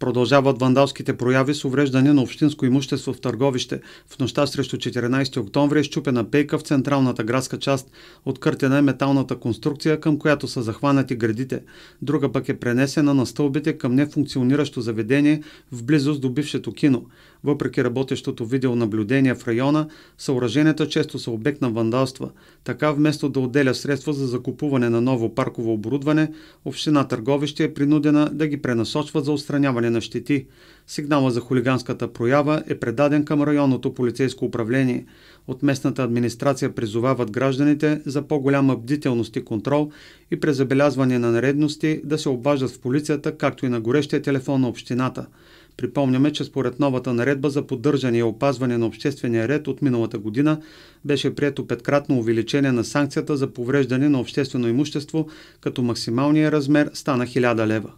Продължават вандалските прояви с увреждане на общинско имущество в търговище. В нощта срещу 14 октомври е щупена пейка в централната градска част. Откъртена е металната конструкция, към която са захванати градите. Друга пък е пренесена на стълбите към нефункциониращо заведение в близост до бившето кино. Въпреки работещото видеонаблюдение в района, съоръженията често са обект на вандалства. Така, вместо да отделя средства за закупуване на ново парково оборудване, община Търговище е принудена да ги пренасочва за отстраняване на щети. Сигнала за хулиганската проява е предаден към районното полицейско управление. От местната администрация призовават гражданите за по-голяма бдителност и контрол и при забелязване на наредности да се обаждат в полицията, както и на горещия телефон на общината. Припомняме, че според новата наредба за поддържане и опазване на обществения ред от миналата година беше прието петкратно увеличение на санкцията за повреждане на обществено имущество, като максималният размер стана 1000 лева.